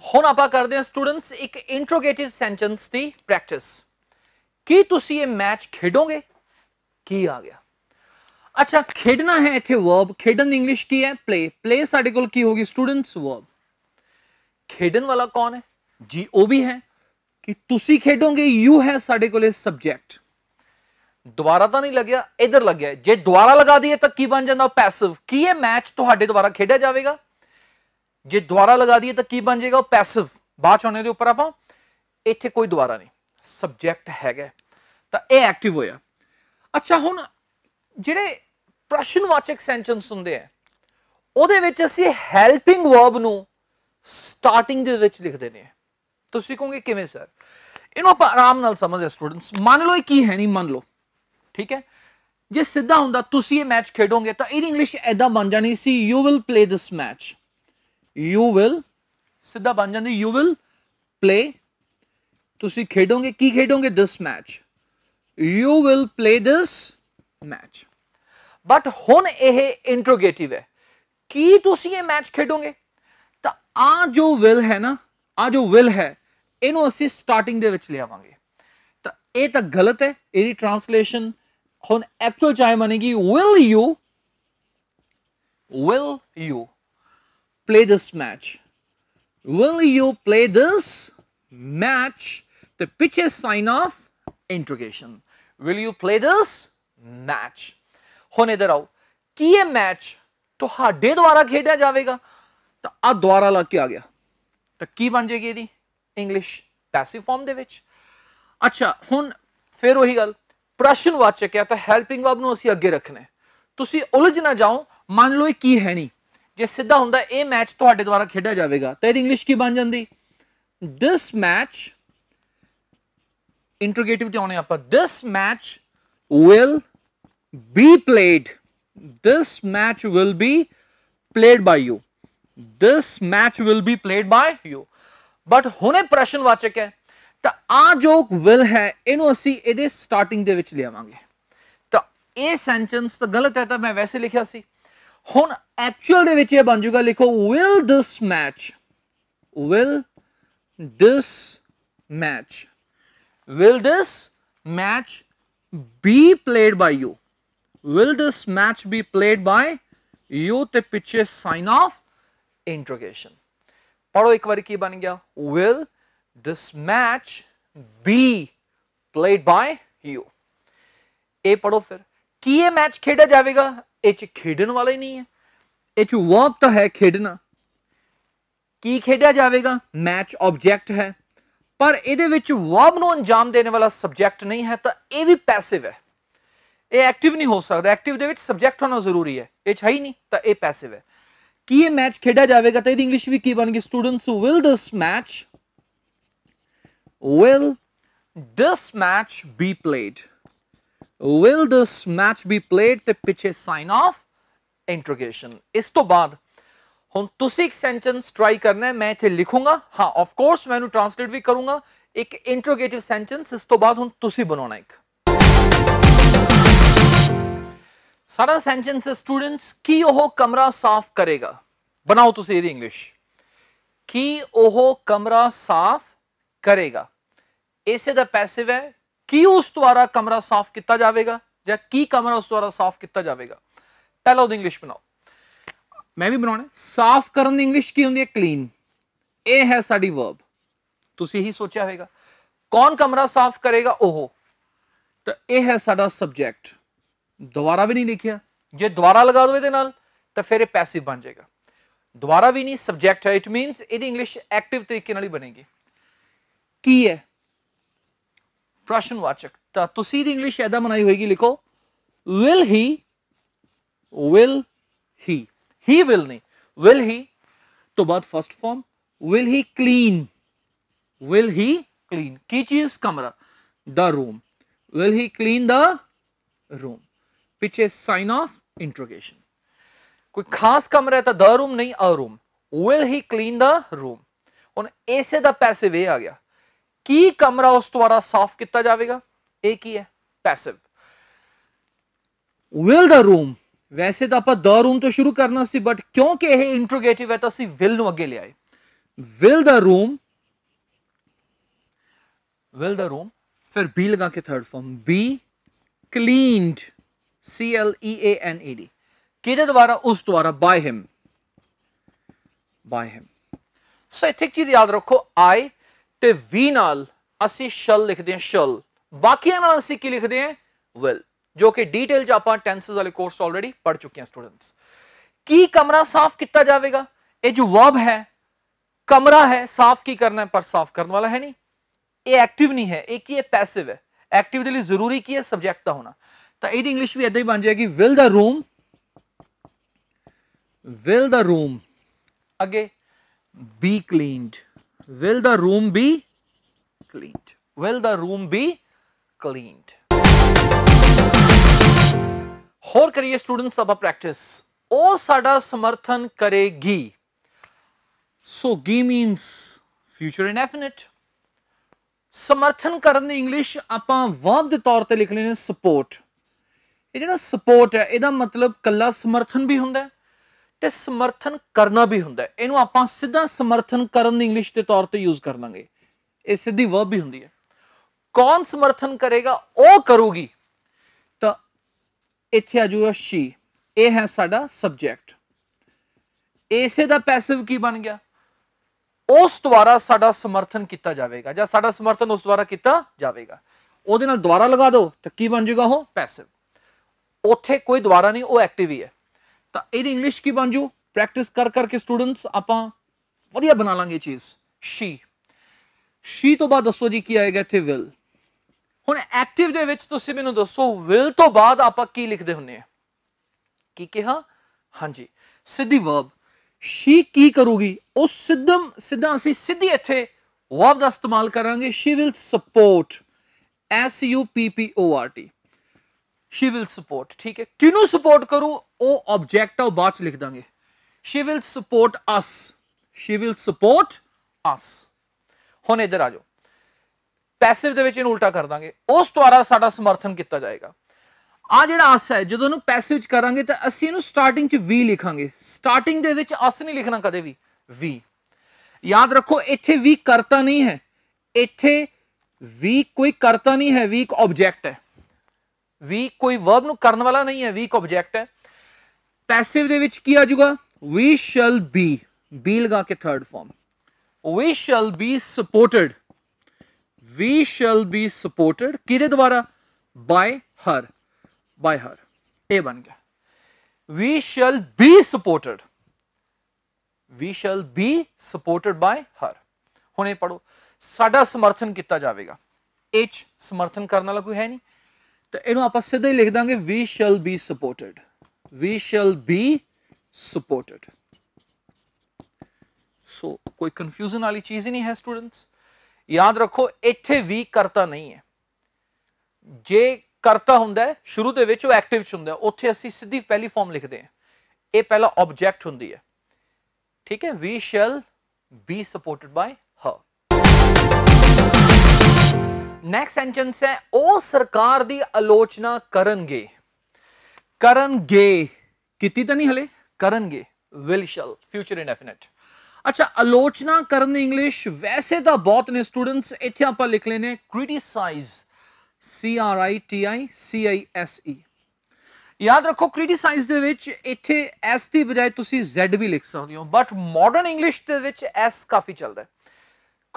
हम आप करते हैं स्टूडेंट्स एक इंट्रोगेटिव सेंटेंस की प्रैक्टिस की तुम ये मैच खेडोगे की आ गया ਅੱਛਾ ਖੇਡਣਾ ਹੈ ਇੱਥੇ ਵਰਬ ਖੇਡਣ ਦੀ ਇੰਗਲਿਸ਼ ਕੀ ਹੈ ਪਲੇ ਪਲੇ ਸਾਡੇ ਕੋਲ ਕੀ ਹੋਗੀ ਸਟੂਡੈਂਟਸ ਵਰਬ ਖੇਡਣ ਵਾਲਾ ਕੌਣ ਹੈ ਜੀ ਉਹ ਵੀ ਹੈ ਕਿ ਤੁਸੀਂ ਖੇਡੋਗੇ ਯੂ ਹੈ ਸਾਡੇ ਕੋਲੇ ਸਬਜੈਕਟ ਦੁਬਾਰਾ ਤਾਂ ਨਹੀਂ ਲੱਗਿਆ ਇਧਰ ਲੱਗਿਆ ਜੇ ਦੁਬਾਰਾ ਲਗਾ ਦਈਏ ਤਾਂ ਕੀ ਬਣ ਜਾਂਦਾ ਪੈਸਿਵ ਕੀ ਇਹ ਮੈਚ ਤੁਹਾਡੇ ਦੁਆਰਾ ਖੇਡਿਆ ਜਾਵੇਗਾ ਜੇ ਦੁਬਾਰਾ ਲਗਾ ਦਈਏ ਤਾਂ ਕੀ ਬਣ ਜਾਏਗਾ ਉਹ ਪੈਸਿਵ ਬਾਅਦ ਚੋਣੇ ਦੇ ਉੱਪਰ ਆਪਾਂ ਇੱਥੇ ਕੋਈ ਦੁਬਾਰਾ ਨਹੀਂ ਸਬਜੈਕਟ ਹੈਗਾ ਤਾਂ ਇਹ ਐਕਟਿਵ ਹੋਇਆ ਅੱਛਾ ਹੁਣ ਜਿਹੜੇ ਪ੍ਰਸ਼ਨਵਾਚਕ ਸੈਂਟੈਂਸ ਹੁੰਦੇ ਆ ਉਹਦੇ ਵਿੱਚ ਅਸੀਂ ਹੈਲਪਿੰਗ ਵਰਬ ਨੂੰ ਸਟਾਰਟਿੰਗ ਦੇ ਵਿੱਚ ਲਿਖਦੇ ਨੇ ਤੁਸੀਂ ਕਹੋਗੇ ਕਿਵੇਂ ਸਰ ਇਹਨੂੰ ਆਪਾਂ ਆਰਾਮ ਨਾਲ ਸਮਝਦੇ ਸਟੂਡੈਂਟਸ ਮੰਨ ਲਓ ਕੀ ਹੈ ਨਹੀਂ ਮੰਨ ਲਓ ਠੀਕ ਹੈ ਜੇ ਸਿੱਧਾ ਹੁੰਦਾ ਤੁਸੀਂ ਇਹ ਮੈਚ ਖੇਡੋਗੇ ਤਾਂ ਇਹਦੀ ਇੰਗਲਿਸ਼ ਐਦਾਂ ਬਣ ਜਾਣੀ ਸੀ you will play this match you will ਸਿੱਧਾ ਬਣ ਜਾਂਦੀ ਯੂ ਵਿਲ ਪਲੇ ਤੁਸੀਂ ਖੇਡੋਗੇ ਕੀ ਖੇਡੋਗੇ this match you will play this match but ਹੁਣ ਇਹ ਇੰਟਰੋਗੇਟਿਵ ਹੈ ਕੀ ਤੁਸੀਂ ਇਹ ਮੈਚ ਖੇਡੋਗੇ ਤਾਂ ਆ ਜੋ ਵਿਲ ਹੈ ਨਾ ਆ ਜੋ ਵਿਲ ਹੈ ਇਹਨੂੰ ਅਸੀਂ ਸਟਾਰਟਿੰਗ ਦੇ ਵਿੱਚ ਲਿਆਵਾਂਗੇ ਤਾਂ ਇਹ ਤਾਂ ਗਲਤ ਹੈ ਇਹਦੀ ਟ੍ਰਾਂਸਲੇਸ਼ਨ ਹੁਣ ਐਕਚੁਅਲ ਚਾਹੇ ਬਣੇਗੀ will you will you play this match will you play this match the pitch is sign off interrogation will you play this match ਹੁਣ ਇਧਰ ਆਓ ਕੀ ਇਹ ਮੈਚ ਤੁਹਾਡੇ ਦੁਆਰਾ ਖੇਡਿਆ ਜਾਵੇਗਾ ਤਾਂ ਆ ਦੁਆਰਾ ਲਾ ਕੇ ਆ ਗਿਆ ਤਾਂ ਕੀ ਬਣ ਜੇਗੀ ਇਹਦੀ ਇੰਗਲਿਸ਼ ਪੈਸਿਵ ਫਾਰਮ ਦੇ ਵਿੱਚ ਅੱਛਾ ਹੁਣ ਫਿਰ ਉਹੀ ਗੱਲ ਪ੍ਰਸ਼ਨ ਵਾਚਕ ਹੈ ਤਾਂ ਹੈਲਪਿੰਗ ਵਰਬ ਨੂੰ ਅਸੀਂ ਅੱਗੇ ਰੱਖਣਾ ਹੈ ਤੁਸੀਂ ਉਲਝ ਨਾ ਜਾਓ ਮੰਨ ਲਓ ਇਹ ਕੀ ਹੈ ਨਹੀਂ ਜੇ ਸਿੱਧਾ ਹੁੰਦਾ ਇਹ ਮੈਚ ਤੁਹਾਡੇ ਦੁਆਰਾ ਖੇਡਿਆ ਜਾਵੇਗਾ ਤਾਂ ਇਹਦੀ ਇੰਗਲਿਸ਼ ਕੀ ਬਣ ਜਾਂਦੀ ਦਿਸ ਮੈਚ ਇੰਟਰੋਗੇਟਿਵ ਤੇ ਆਉਣੇ ਆਪਾਂ this match will be played. This match will be played by you. This match will be played by you. But ਹੁਣੇ ਪ੍ਰਸ਼ਨਵਾਚਕ ਹੈ ਤਾਂ ਆ ਜੋ ਵਿਲ ਹੈ ਇਹਨੂੰ ਅਸੀਂ ਇਹਦੇ ਸਟਾਰਟਿੰਗ ਦੇ ਵਿੱਚ ਲਿਆਵਾਂਗੇ ਤਾਂ ਇਹ ਸੈਂਟੈਂਸ ਤਾਂ ਗਲਤ ਹੈ ਤਾਂ ਮੈਂ ਵੈਸੇ ਲਿਖਿਆ ਸੀ ਹੁਣ ਐਕਚੁਅਲ ਦੇ ਵਿੱਚ ਇਹ ਬਣ ਜਾਊਗਾ ਲਿਖੋ will this match will this match will this match be played by you will this match be played by u ਤੇ ਪਿੱਛੇ sign of interrogation ਪੜੋ ਇੱਕ ਵਾਰੀ ਕੀ ਬਣ ਗਿਆ will this match be played by you ਇਹ ਪੜੋ ਫਿਰ ਕੀ ਇਹ ਮੈਚ ਖੇਡਿਆ ਜਾਵੇਗਾ ਇਹ ਚ ਖੇਡਣ ਵਾਲਾ ਹੀ ਨਹੀਂ ਹੈ ਇਹ ਚ ਵਰਬ ਤਾਂ ਹੈ ਖੇਡਣਾ ਕੀ ਖੇਡਿਆ ਜਾਵੇਗਾ ਮੈਚ ਆਬਜੈਕਟ ਹੈ ਪਰ ਇਹਦੇ ਵਿੱਚ ਵਰਬ ਨੂੰ ਅੰਜਾਮ ਦੇਣ ਵਾਲਾ ਸਬਜੈਕਟ ਨਹੀਂ ਹੈ ਤਾਂ ਇਹ ਵੀ ਪੈਸਿਵ ਹੈ ਇਹ ਐਕਟਿਵ ਨਹੀਂ ਹੋ ਸਕਦਾ ਐਕਟਿਵ ਦੇ ਵਿੱਚ ਸਬਜੈਕਟ ਹੋਣਾ ਜ਼ਰੂਰੀ ਹੈ ਇਹ ਹੈ ਹੀ ਨਹੀਂ ਤਾਂ ਇਹ ਪੈਸਿਵ ਹੈ ਕੀ ਇਹ ਮੈਚ ਖੇਡਿਆ ਜਾਵੇਗਾ ਤਾਂ ਇਹਦੀ ਇੰਗਲਿਸ਼ ਵੀ ਕੀ ਬਣਗੀ students will this match will this match be played will this match be played ਤੇ ਪਿੱਛੇ ਸਾਈਨ ਆਫ ਇੰਟਰੋਗੇਸ਼ਨ ਇਸ ਤੋਂ ਬਾਅਦ ਹੁਣ ਤੁਸੀਂ ਇੱਕ ਸੈਂਟੈਂਸ ਟਰਾਈ ਕਰਨਾ ਹੈ ਮੈਂ ਇੱਥੇ ਲਿਖੂੰਗਾ ਹਾਂ ਆਫ ਕੋਰਸ ਮੈਂ ਇਹਨੂੰ ਟ੍ਰਾਂਸਲੇਟ ਵੀ ਕਰੂੰਗਾ ਇੱਕ ਇੰਟਰੋਗੇਟਿਵ ਸੈਂਟੈਂਸ ਇਸ ਤੋਂ ਬਾਅਦ ਹੁਣ ਤੁਸੀਂ ਬਣਾਉਣਾ ਇੱਕ ਸਾਰਾ ਸੈਂਟੈਂਸ ਹੈ ਸਟੂਡੈਂਟਸ ਕੀ ਉਹ ਕਮਰਾ ਸਾਫ਼ ਕਰੇਗਾ ਬਣਾਓ ਤੁਸੀਂ ਇਹਦੀ ਇੰਗਲਿਸ਼ ਕੀ ਉਹ ਕਮਰਾ ਸਾਫ਼ ਕਰੇਗਾ ਇਸੇ ਦਾ ਪੈਸਿਵ ਹੈ ਕੀ ਉਸ ਦੁਆਰਾ ਕਮਰਾ ਸਾਫ਼ ਕੀਤਾ ਜਾਵੇਗਾ ਜਾਂ ਕੀ ਕਮਰਾ ਉਸ ਦੁਆਰਾ ਸਾਫ਼ ਕੀਤਾ ਜਾਵੇਗਾ ਪਹਿਲਾਂ ਉਹਦੀ ਇੰਗਲਿਸ਼ ਬਣਾਓ ਮੈਂ ਵੀ ਬਣਾਉਣਾ ਸਾਫ਼ ਕਰਨ ਦੀ ਇੰਗਲਿਸ਼ ਕੀ ਹੁੰਦੀ ਹੈ ਕਲੀਨ ਇਹ ਹੈ ਸਾਡੀ ਵਰਬ ਤੁਸੀਂ ਹੀ ਸੋਚਿਆ ਹੋਵੇਗਾ ਕੌਣ ਕਮਰਾ ਸਾਫ਼ ਕਰੇਗਾ ਉਹ ਤਾਂ ਇਹ ਹੈ ਸਾਡਾ ਸਬਜੈਕਟ दोबारा भी नहीं लिखिया जो दोबारा लगा दो तो फिर यह पैसिव बन जाएगा दोबारा भी नहीं सबजैक्ट है इट मीनस ये इंग्लिश एक्टिव तरीके ही बनेगी की है प्रश्नवाचक तो इंग्लिश ऐदा बनाई होगी लिखो will he will he he will नहीं विल ही तो बाद first form will he clean will he clean की चीज कमरा the room will he clean the room पीछे साइन ऑफ इंट्रोगेशन कोई खास काम रहता द रूम नहीं a room will he clean the room ਹੁਣ ਇਸੇ ਦਾ ਪੈਸਿਵ ਇਹ ਆ ਗਿਆ ਕੀ ਕਮਰਾ ਉਸ ਦੁਆਰਾ ਸਾਫ਼ ਕੀਤਾ ਜਾਵੇਗਾ ਇਹ ਕੀ ਹੈ ਪੈਸਿਵ ਵਿਲ ਦਾ ਰੂਮ ਵੈਸੇ ਤਾਂ ਆਪਾਂ ਦਾ ਰੂਮ ਤੋਂ ਸ਼ੁਰੂ ਕਰਨਾ ਸੀ ਬਟ ਕਿਉਂਕਿ ਇਹ ਇੰਟਰੋਗੇਟਿਵ ਹੈ ਤਾਂ ਅਸੀਂ ਵਿਲ ਨੂੰ ਅੱਗੇ ਲਿਆਏ will the room will the room ਫਿਰ ਬੀ ਲਗਾ ਕੇ third form be cleaned C L E A N E D ਕਿਹਦੇ ਦੁਆਰਾ ਉਸ ਦੁਆਰਾ ਬਾਈ ਹਿਮ ਬਾਈ ਹਿਮ ਸੋ ਇੱਥੇ ਇੱਕ ਚੀਜ਼ ਯਾਦ ਰੱਖੋ ਆਈ ਤੇ ਵੀ ਨਾਲ ਅਸੀਂ ਸ਼ਲ ਲਿਖਦੇ ਹਾਂ ਸ਼ਲ ਬਾਕੀਆਂ ਨਾਲ ਅਸੀਂ ਕੀ ਲਿਖਦੇ ਹਾਂ ਵਿਲ ਜੋ ਕਿ ਡੀਟੇਲ ਚ ਆਪਾਂ ਟੈਂਸਸ ਵਾਲੇ ਕੋਰਸ ਆਲਰੇਡੀ ਪੜ ਚੁੱਕੇ ਹਾਂ ਸਟੂਡੈਂਟਸ ਕੀ ਕਮਰਾ ਸਾਫ਼ ਕੀਤਾ ਜਾਵੇਗਾ ਇਹ ਜੋ ਵਰਬ ਹੈ ਕਮਰਾ ਹੈ ਸਾਫ਼ ਕੀ ਕਰਨਾ ਹੈ ਪਰ ਸਾਫ਼ ਕਰਨ ਵਾਲਾ ਹੈ ਨਹੀਂ ਇਹ ਐਕਟਿਵ ਨਹੀਂ ਹੈ ਇਹ ਕੀ ਹੈ ਪੈਸਿਵ ਹੈ ਐਕਟਿਵ ਦੇ ਲਈ ਜ਼ਰੂਰੀ ਕੀ ਹੈ ਸਬਜੈਕਟ ਦਾ ਹੋਣਾ ਤਾਂ ਇਹਦੀ ਇੰਗਲਿਸ਼ ਵੀ ਇਦਾਂ ਹੀ ਬਣ ਜਾਏਗੀ will the room will the room ਅੱਗੇ be cleaned will the room be cleaned will the room be cleaned ਹੋਰ ਕਰੀਏ ਸਟੂਡੈਂਟਸ ਆਪਾਂ ਪ੍ਰੈਕਟਿਸ ਉਹ ਸਾਡਾ ਸਮਰਥਨ ਕਰੇਗੀ ਸੋ ਗੀ ਮੀਨਸ ਫਿਊਚਰ ਇਨਫਿਨਿਟ ਸਮਰਥਨ ਕਰਨ ਦੀ ਇੰਗਲਿਸ਼ ਆਪਾਂ ਵਰਬ ਦੇ ਤੌਰ ਤੇ ਲਿਖ ਲੈਨੇ ਸਪੋਰਟ ਇਹ ਜਿਹੜਾ ਸਪੋਰਟ ਹੈ ਇਹਦਾ ਮਤਲਬ ਕੱਲਾ ਸਮਰਥਨ ਵੀ ਹੁੰਦਾ ਤੇ ਸਮਰਥਨ ਕਰਨਾ ਵੀ ਹੁੰਦਾ ਇਹਨੂੰ ਆਪਾਂ ਸਿੱਧਾ ਸਮਰਥਨ ਕਰਨ ਦੀ ਇੰਗਲਿਸ਼ ਦੇ ਤੌਰ ਤੇ ਯੂਜ਼ ਕਰ ਲਾਂਗੇ ਇਹ ਸਿੱਧੀ ਵਰਬ ਵੀ ਹੁੰਦੀ ਹੈ ਕੌਣ ਸਮਰਥਨ ਕਰੇਗਾ ਉਹ ਕਰੂਗੀ ਤਾਂ ਇੱਥੇ ਆ ਜੂਗਾ ਸ਼ੀ ਇਹ ਹੈ ਸਾਡਾ ਸਬਜੈਕਟ ਇਸੇ ਦਾ ਪੈਸਿਵ ਕੀ ਬਣ ਗਿਆ ਉਸ ਦੁਆਰਾ ਸਾਡਾ ਸਮਰਥਨ ਕੀਤਾ ਜਾਵੇਗਾ ਜਾਂ ਸਾਡਾ ਸਮਰਥਨ ਉਸ ਦੁਆਰਾ ਕੀਤਾ ਜਾਵੇਗਾ ਉਹਦੇ ਨਾਲ ਦੁਆਰਾ ਲਗਾ ਦਿਓ ਤਾਂ ਕੀ ਬਣ ਜਾਊਗਾ ਉਹ ਪੈਸਿਵ ਉੱਥੇ ਕੋਈ ਦੁਬਾਰਾ ਨਹੀਂ ਉਹ ਐਕਟਿਵ ਹੀ ਹੈ ਤਾਂ ਇਹਦੀ ਇੰਗਲਿਸ਼ ਕੀ ਬਣ ਜੂ ਪ੍ਰੈਕਟਿਸ ਕਰ ਕਰਕੇ ਸਟੂਡੈਂਟਸ ਆਪਾਂ ਵਧੀਆ ਬਣਾ ਲਾਂਗੇ ਚੀਜ਼ ਸ਼ੀ ਸ਼ੀ ਤੋਂ ਬਾਅਦ ਦੱਸੋ ਜੀ ਕੀ ਆਏਗਾ ਇੱਥੇ ਵਿਲ ਹੁਣ ਐਕਟਿਵ ਦੇ ਵਿੱਚ ਤੁਸੀਂ ਮੈਨੂੰ ਦੱਸੋ ਵਿਲ ਤੋਂ ਬਾਅਦ ਆਪਾਂ ਕੀ ਲਿਖਦੇ ਹੁੰਨੇ ਆ ਕੀ ਕਿਹਾ ਹਾਂਜੀ ਸਿੱਧੀ ਵਰਬ ਸ਼ੀ ਕੀ ਕਰੂਗੀ ਉਹ ਸਿੱਧਮ ਸਿੱਧਾ ਅਸੀਂ ਸਿੱਧੀ ਇੱਥੇ ਵਰਬ ਦਾ ਇਸਤੇਮਾਲ ਕਰਾਂਗੇ she will support S U P P O R T she will support ਠੀਕ ਹੈ ਕਿਨੂੰ ਸਪੋਰਟ ਕਰੂ ਉਹ ਆਬਜੈਕਟ ਆ ਬਾਅਦ ਚ ਲਿਖ ਦਾਂਗੇ she will support us she will support us ਹੁਣ ਇਧਰ ਆ ਜਾਓ ਪੈਸਿਵ ਦੇ ਵਿੱਚ ਇਹਨੂੰ ਉਲਟਾ ਕਰ ਦਾਂਗੇ ਉਸ ਦੁਆਰਾ ਸਾਡਾ ਸਮਰਥਨ ਕੀਤਾ ਜਾਏਗਾ ਆ ਜਿਹੜਾ ਅਸ ਹੈ ਜਦੋਂ ਇਹਨੂੰ ਪੈਸਿਵ ਚ ਕਰਾਂਗੇ ਤਾਂ ਅਸੀਂ ਇਹਨੂੰ ਸਟਾਰਟਿੰਗ ਚ ਵੀ ਲਿਖਾਂਗੇ ਸਟਾਰਟਿੰਗ ਦੇ ਵਿੱਚ ਅਸ ਨਹੀਂ ਲਿਖਣਾ ਕਦੇ ਵੀ ਵੀ ਯਾਦ ਰੱਖੋ ਇੱਥੇ ਵੀ ਕਰਤਾ ਨਹੀਂ ਹੈ ਇੱਥੇ ਵੀ ਕੋਈ ਕਰਤਾ ਨਹੀਂ ਹੈ ਵੀ ਇੱਕ ਆਬਜੈਕਟ ਹੈ ਵੀ ਕੋਈ ਵਰਬ ਨੂੰ ਕਰਨ ਵਾਲਾ ਨਹੀਂ ਹੈ ਵੀਕ ਆਬਜੈਕਟ ਹੈ ਪੈਸਿਵ ਦੇ ਵਿੱਚ ਕੀ ਆ ਜਾਊਗਾ ਵੀ ਸ਼ਲ ਬੀ ਬੀ ਲਗਾ ਕੇ third form we shall be supported we shall be supported ਕਿਹਦੇ ਦੁਆਰਾ ਬਾਈ ਹਰ ਬਾਈ ਹਰ ਇਹ ਬਣ ਗਿਆ we shall be supported we shall be supported by her ਹੁਣੇ ਪੜੋ ਸਾਡਾ ਸਮਰਥਨ ਕੀਤਾ ਜਾਵੇਗਾ ਇਹ ਚ ਸਮਰਥਨ ਕਰਨ ਵਾਲਾ ਕੋਈ ਹੈ ਨਹੀਂ ਤਾਂ ਇਹਨੂੰ ਆਪਾਂ ਸਿੱਧਾ ਹੀ ਲਿਖ ਦਾਂਗੇ we shall be supported we shall be supported so ਕੋਈ ਕਨਫਿਊਜ਼ਨ ਵਾਲੀ ਚੀਜ਼ ਹੀ ਨਹੀਂ ਹੈ ਸਟੂਡੈਂਟਸ ਯਾਦ ਰੱਖੋ ਇੱਥੇ ਵੀ ਕਰਤਾ ਨਹੀਂ ਹੈ ਜੇ ਕਰਤਾ ਹੁੰਦਾ ਸ਼ੁਰੂ ਦੇ ਵਿੱਚ ਉਹ ਐਕਟਿਵ ਚ ਹੁੰਦਾ ਉੱਥੇ ਅਸੀਂ ਸਿੱਧੀ ਪਹਿਲੀ ਫਾਰਮ ਲਿਖਦੇ ਹਾਂ ਇਹ ਪਹਿਲਾ ਆਬਜੈਕਟ ਹੁੰਦੀ ਹੈ ਠੀਕ ਹੈ we shall be supported by her next sentence ਹੈ ਉਹ ਸਰਕਾਰ ਦੀ ਆਲੋਚਨਾ ਕਰਨਗੇ ਕਰਨਗੇ ਕੀਤੀ ਤਾਂ ਨਹੀਂ ਹਲੇ ਕਰਨਗੇ ਵਿਲ ਸ਼ਲ ਫਿਊਚਰ ਇਨਡੈਫੀਨਿਟ ਅੱਛਾ ਆਲੋਚਨਾ ਕਰਨ ਇੰਗਲਿਸ਼ ਵੈਸੇ ਤਾਂ ਬਹੁਤ ਨੇ ਸਟੂਡੈਂਟਸ ਇੱਥੇ ਆਪਾਂ ਲਿਖ ਲੈਨੇ criticize C R I T I C I S E ਯਾਦ ਰੱਖੋ ਕ੍ਰਿਟਿਸਾਈਜ਼ ਦੇ ਵਿੱਚ ਇੱਥੇ S ਦੀ ਬਜਾਏ ਤੁਸੀਂ Z ਵੀ ਲਿਖ ਸਕਦੇ ਹੋ ਬਟ ਮਾਡਰਨ ਇੰਗਲਿਸ਼ ਦੇ ਵਿੱਚ S ਕਾਫੀ ਚੱਲਦਾ ਹੈ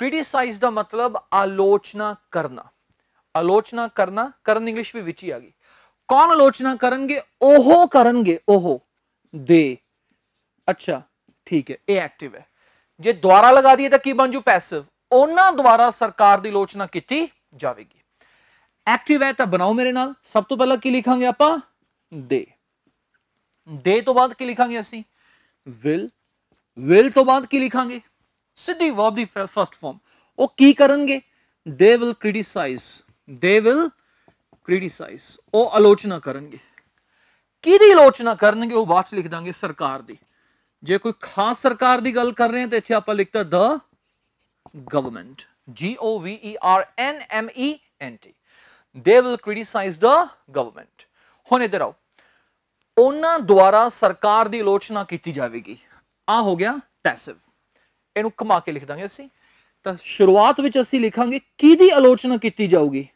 ਕ੍ਰਿਟਿਸਾਈਜ਼ ਦਾ ਮਤਲਬ ਆਲੋਚਨਾ ਕਰਨਾ ਆਲੋਚਨਾ ਕਰਨਾ ਕਰਨ ਇੰਗਲਿਸ਼ ਵੀ ਵਿੱਚ ਹੀ ਆ ਗਈ ਕੌਣ ਆਲੋਚਨਾ ਕਰਨਗੇ ਉਹ ਕਰਨਗੇ ਉਹ ਦੇ ਅੱਛਾ ਠੀਕ ਹੈ ਇਹ ਐਕਟਿਵ ਹੈ ਜੇ ਦੁਆਰਾ ਲਗਾ ਦਈਏ ਤਾਂ ਕੀ ਬਣ ਜੂ ਪੈਸਿਵ ਉਹਨਾਂ ਦੁਆਰਾ ਸਰਕਾਰ ਦੀ ਆਲੋਚਨਾ ਕੀਤੀ ਜਾਵੇਗੀ ਐਕਟਿਵ ਹੈ ਤਾਂ ਬਣਾਓ ਮੇਰੇ ਨਾਲ ਸਭ ਤੋਂ ਪਹਿਲਾਂ ਕੀ ਲਿਖਾਂਗੇ ਆਪਾਂ ਦੇ ਦੇ ਤੋਂ ਬਾਅਦ ਕੀ ਲਿਖਾਂਗੇ ਅਸੀਂ ਵਿਲ ਵਿਲ ਤੋਂ ਬਾਅਦ ਕੀ ਲਿਖਾਂਗੇ ਸਿੱਧੀ ਵਰਬ ਦੀ ਫਰਸਟ ਫਾਰਮ ਉਹ ਕੀ ਕਰਨਗੇ they will criticize they will criticize ਉਹ ਆਲੋਚਨਾ ਕਰਨਗੇ ਕਿਹਦੀ ਆਲੋਚਨਾ ਕਰਨਗੇ ਉਹ ਬਾਅਦ ਚ ਲਿਖ ਦਾਂਗੇ ਸਰਕਾਰ ਦੀ ਜੇ ਕੋਈ ਖਾਸ ਸਰਕਾਰ ਦੀ ਗੱਲ ਕਰ ਰਹੇ ਹਾਂ ਤੇ ਇੱਥੇ ਆਪਾਂ ਲਿਖਤਾ the government G O V E R N M E N T they will criticize the government ਹੁਣ ਇਧਰ ਆਓ ਉਹਨਾਂ ਦੁਆਰਾ ਸਰਕਾਰ ਦੀ ਆਲੋਚਨਾ ਕੀਤੀ ਜਾਵੇਗੀ ਆ ਹੋ ਗਿਆ ਪੈਸਿਵ ਇਹਨੂੰ ਕਮਾ ਕੇ ਲਿਖ ਦਾਂਗੇ ਅਸੀਂ ਤਾਂ ਸ਼ੁਰੂਆਤ ਵਿੱਚ ਅਸੀਂ ਲਿਖਾਂਗੇ ਕਿਹਦੀ ਆਲੋਚਨਾ ਕੀਤੀ ਜਾਊਗੀ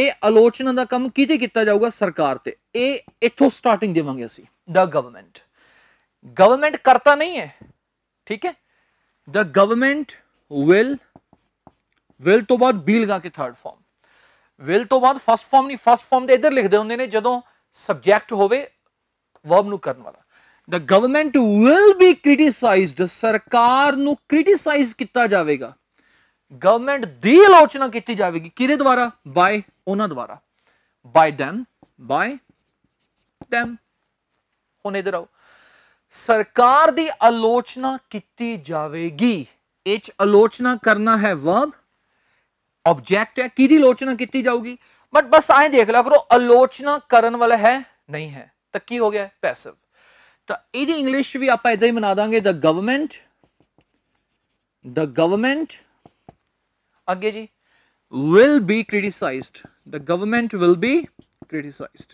ਇਹ ਆਲੋਚਨਾ ਦਾ ਕੰਮ ਕਿਤੇ ਕੀਤਾ ਜਾਊਗਾ ਸਰਕਾਰ ਤੇ ਇਹ ਇੱਥੋਂ ਸਟਾਰਟਿੰਗ ਦੇਵਾਂਗੇ ਅਸੀਂ ਦਾ ਗਵਰਨਮੈਂਟ ਗਵਰਨਮੈਂਟ ਕਰਤਾ ਨਹੀਂ ਹੈ ਠੀਕ ਹੈ ਦਾ ਗਵਰਨਮੈਂਟ ਵਿਲ ਵਿਲ ਤੋਂ ਬਾਅਦ ਬੀ ਲਗਾ ਕੇ ਥਰਡ ਫਾਰਮ ਵਿਲ ਤੋਂ ਬਾਅਦ ਫਸਟ ਫਾਰਮ ਨਹੀਂ ਫਸਟ ਫਾਰਮ ਦੇ ਇਧਰ ਲਿਖਦੇ ਹੁੰਦੇ ਨੇ ਜਦੋਂ ਸਬਜੈਕਟ ਹੋਵੇ ਵਰਬ ਨੂੰ ਕਰਨ ਵਾਲਾ the government will be criticized ਸਰਕਾਰ ਨੂੰ ਕ੍ਰਿਟਿਸਾਈਜ਼ ਕੀਤਾ ਜਾਵੇਗਾ ਗਵਰਨਮੈਂਟ ਦੀ ਆਲੋਚਨਾ ਕੀਤੀ ਜਾਵੇਗੀ ਕਿਹਦੇ ਦੁਆਰਾ ਬਾਈ ਉਹਨਾਂ ਦੁਆਰਾ ਬਾਈ them ਬਾਈ them ਹੁਣ ਇਧਰ ਸਰਕਾਰ ਦੀ ਆਲੋਚਨਾ ਕੀਤੀ ਜਾਵੇਗੀ ਇਹ ਆਲੋਚਨਾ ਕਰਨਾ ਹੈ ਵਰਬ ਆਬਜੈਕਟ ਹੈ ਕਿਹਦੀ ਆਲੋਚਨਾ ਕੀਤੀ ਜਾਊਗੀ ਬਟ ਬਸ ਐਂ ਦੇਖ ਲਿਆ ਕਰੋ ਆਲੋਚਨਾ ਕਰਨ ਵਾਲਾ ਹੈ ਨਹੀਂ ਹੈ ਤਾਂ ਕੀ ਹੋ ਗਿਆ ਪੈਸਿਵ तो यदि इंग्लिश भी आप इदा ही मना देंगे द गवर्नमेंट द गवर्नमेंट अगे जी will be criticize the government will be criticize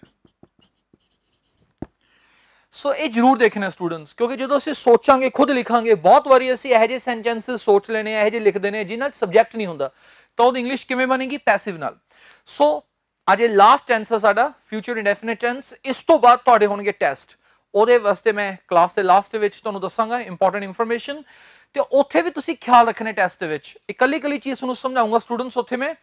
so यह जरूर देखना स्टूडेंट्स क्योंकि जो असं सोचा खुद लिखा बहुत बार असं यह सेंटेंस सोच लेने यह जे लिख देने जिन्हें सबजैक्ट नहीं होंगे तो वो इंग्लिश किमें बनेगी पैसिव न सो अजे लास्ट टेंस है साड़ा फ्यूचर इंडेफिनेट टेंस इस तो बाद तो हो टैसट ਉਹਦੇ ਵਾਸਤੇ ਮੈਂ ਕਲਾਸ ਦੇ ਲਾਸਟ ਵਿੱਚ ਤੁਹਾਨੂੰ ਦੱਸਾਂਗਾ ਇੰਪੋਰਟੈਂਟ ਇਨਫੋਰਮੇਸ਼ਨ ਤੇ ਉੱਥੇ ਵੀ ਤੁਸੀਂ ਖਿਆਲ ਰੱਖਣੇ ਟੈਸਟ ਦੇ ਵਿੱਚ ਇਕੱਲੀ ਇਕੱਲੀ ਚੀਜ਼ ਤੁਹਾਨੂੰ ਸਮਝਾਉਂਗਾ ਸਟੂਡੈਂਟਸ ਉੱਥੇ ਮੈਂ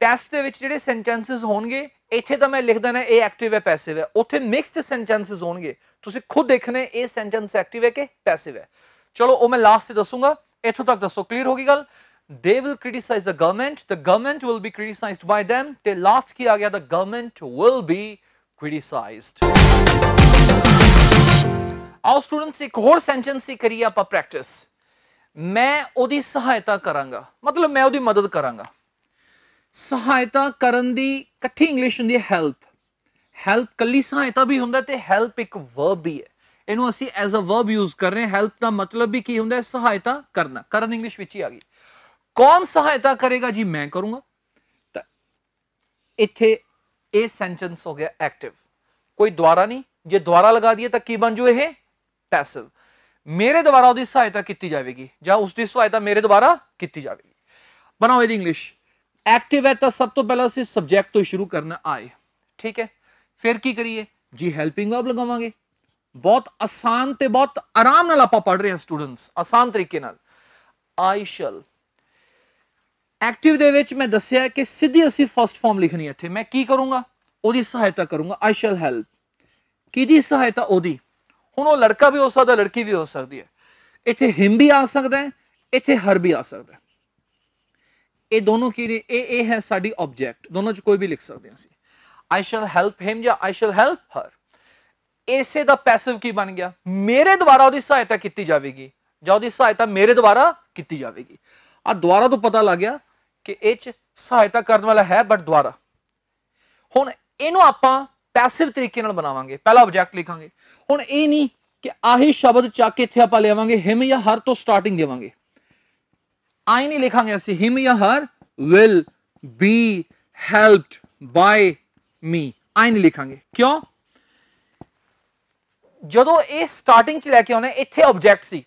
ਟੈਸਟ ਦੇ ਵਿੱਚ ਜਿਹੜੇ ਸੈਂਟੈਂਸਸ ਹੋਣਗੇ ਇੱਥੇ ਤਾਂ ਮੈਂ ਲਿਖ ਦੇਣਾ ਇਹ ਐਕਟਿਵ ਹੈ ਪੈਸਿਵ ਹੈ ਉੱਥੇ ਮਿਕਸਡ ਸੈਂਟੈਂਸਸ ਹੋਣਗੇ ਤੁਸੀਂ ਖੁਦ ਦੇਖਣੇ ਇਹ ਸੈਂਟੈਂਸ ਐਕਟਿਵ ਹੈ ਕਿ ਪੈਸਿਵ ਹੈ ਚਲੋ ਉਹ ਮੈਂ ਲਾਸਟ ਤੇ ਦੱਸੂਗਾ ਇੱਥੋਂ ਤੱਕ ਦੱਸੋ ਕਲੀਅਰ ਹੋ ਗਈ ਗੱਲ they will criticize the government the government will be criticized by them ਤੇ ਲਾਸਟ ਕੀ ਆ ਗਿਆ the government will be criticized ਆਓ ਸਟੂਡੈਂਟਸ ਇੱਕ ਹੋਰ ਸੈਂਟੈਂਸ ਹੀ ਕਰੀਏ ਆਪਾਂ ਪ੍ਰੈਕਟਿਸ ਮੈਂ ਉਹਦੀ ਸਹਾਇਤਾ ਕਰਾਂਗਾ ਮਤਲਬ ਮੈਂ ਉਹਦੀ ਮਦਦ ਕਰਾਂਗਾ ਸਹਾਇਤਾ ਕਰਨ ਦੀ ਇਕੱਠੀ ਇੰਗਲਿਸ਼ ਹੁੰਦੀ ਹੈ ਹੈਲਪ ਹੈਲਪ ਕੱਲੀ ਸਹਾਇਤਾ ਵੀ ਹੁੰਦਾ ਤੇ ਹੈਲਪ ਇੱਕ ਵਰਬ ਵੀ ਹੈ ਇਹਨੂੰ ਅਸੀਂ ਐਜ਼ ਅ ਵਰਬ ਯੂਜ਼ ਕਰ ਰਹੇ ਹਾਂ ਹੈਲਪ ਦਾ ਮਤਲਬ ਵੀ ਕੀ ਹੁੰਦਾ ਹੈ ਸਹਾਇਤਾ ਕਰਨਾ ਕਰਨ ਇੰਗਲਿਸ਼ ਵਿੱਚ ਹੀ ਆ ਗਈ ਕੌਣ ਸਹਾਇਤਾ ਕਰੇਗਾ ਜੀ ਮੈਂ ਕਰੂੰਗਾ ਤਾਂ ਇੱਥੇ ਇਹ ਸੈਂਟੈਂਸ ਹੋ ਗਿਆ ਐਕਟਿਵ ਕੋਈ ਦੁਆਰਾ ਨਹੀਂ ਜੇ ਦੁਆਰਾ ਲਗਾ ਦਈਏ ਤਾਂ ਕੀ ਬਣ ਜੂ ਇਹ ਪੈਸਿਵ ਮੇਰੇ ਦੁਆਰਾ ਉਹਦੀ ਸਹਾਇਤਾ ਕੀਤੀ ਜਾਵੇਗੀ ਜਾਂ ਉਸ ਦੀ ਸਹਾਇਤਾ ਮੇਰੇ ਦੁਆਰਾ ਕੀਤੀ ਜਾਵੇਗੀ ਬਣਾਓ ਇਹਦੀ ਇੰਗਲਿਸ਼ ਐਕਟਿਵ ਹੈ ਤਾਂ ਸਭ ਤੋਂ ਪਹਿਲਾਂ ਅਸੀਂ ਸਬਜੈਕਟ ਤੋਂ ਸ਼ੁਰੂ ਕਰਨਾ ਆਏ ਠੀਕ ਹੈ ਫਿਰ ਕੀ ਕਰੀਏ ਜੀ ਹੈਲਪਿੰਗ ਵਰਬ ਲਗਾਵਾਂਗੇ ਬਹੁਤ ਆਸਾਨ ਤੇ ਬਹੁਤ ਆਰਾਮ ਨਾਲ ਆਪਾਂ ਪੜ ਰਹੇ ਹਾਂ ਸਟੂਡੈਂਟਸ ਆਸਾਨ ਤਰੀਕੇ ਨਾਲ ਆਈ ਸ਼ਲ ਐਕਟਿਵ ਦੇ ਵਿੱਚ ਮੈਂ ਦੱਸਿਆ ਕਿ ਸਿੱਧੀ ਅਸੀਂ ਫਰਸਟ ਫਾਰਮ ਲਿਖਣੀ ਹੈ ਇੱਥੇ ਮੈਂ ਕੀ ਕਰੂੰਗਾ ਉਹਦੀ ਸਹਾਇਤਾ ਕਰੂੰਗਾ ਆਈ ਸ਼ਲ ਹੈਲਪ ਕਿਹਦੀ ਸਹਾਇਤਾ ਉਹਦੀ ਹੁਣ ਉਹ ਲੜਕਾ ਵੀ ਹੋ ਸਕਦਾ ਲੜਕੀ ਵੀ ਹੋ ਸਕਦੀ ਹੈ ਇੱਥੇ ਹਿੰਦੀ ਵੀ ਆ ਸਕਦਾ ਹੈ ਇੱਥੇ ਹਰ ਵੀ ਆ ਸਕਦਾ ਹੈ ਇਹ ਦੋਨੋਂ ਕੀ ਨੇ ਇਹ ਇਹ ਹੈ ਸਾਡੀ ਆਬਜੈਕਟ ਦੋਨੋਂ ਚ ਕੋਈ ਵੀ ਲਿਖ ਸਕਦੇ ਹਾਂ ਅਸੀਂ ਆਈ ਸ਼ਲ ਹੈਲਪ ਹਿਮ ਜਾਂ ਆਈ ਸ਼ਲ ਹੈਲਪ ਹਰ ਇਸੇ ਦਾ ਪੈਸਿਵ ਕੀ ਬਣ ਗਿਆ ਮੇਰੇ ਦੁਆਰਾ ਉਹਦੀ ਸਹਾਇਤਾ ਕੀਤੀ ਜਾਵੇਗੀ ਜਾਂ ਉਹਦੀ ਸਹਾਇਤਾ ਮੇਰੇ ਦੁਆਰਾ ਕੀਤੀ ਜਾਵੇਗੀ ਆ ਦੁਆਰਾ ਤੋਂ ਪਤਾ ਲੱਗ ਗਿਆ ਕਿ ਇਹ ਚ ਸਹਾਇਤਾ ਕਰਨ ਵਾਲਾ ਹੈ ਬਟ ਦੁਆਰਾ ਹੁਣ ਇਹਨੂੰ ਆਪਾਂ ਪੈਸਿਵ ਤਰੀਕੇ ਨਾਲ ਬਣਾਵਾਂਗੇ ਪਹਿਲਾ ਆਬਜੈਕਟ ਲਿਖਾਂਗੇ ਹੁਣ ਇਹ ਨਹੀਂ ਕਿ ਆਹੀ ਸ਼ਬਦ ਚੱਕ ਕੇ ਇੱਥੇ ਆਪਾਂ ਲਿਆਵਾਂਗੇ ਹਿਮ ਜਾਂ ਹਰ ਤੋਂ ਸਟਾਰਟਿੰਗ ਦੇਵਾਂਗੇ ਆਈ ਨਹੀਂ ਲਿਖਾਂਗੇ ਅਸੀਂ ਹਿਮ ਜਾਂ her will be helped by me I ਨਹੀਂ ਲਿਖਾਂਗੇ ਕਿਉਂ ਜਦੋਂ ਇਹ ਸਟਾਰਟਿੰਗ ਚ ਲੈ ਕੇ ਆਉਣਾ ਇੱਥੇ ਆਬਜੈਕਟ ਸੀ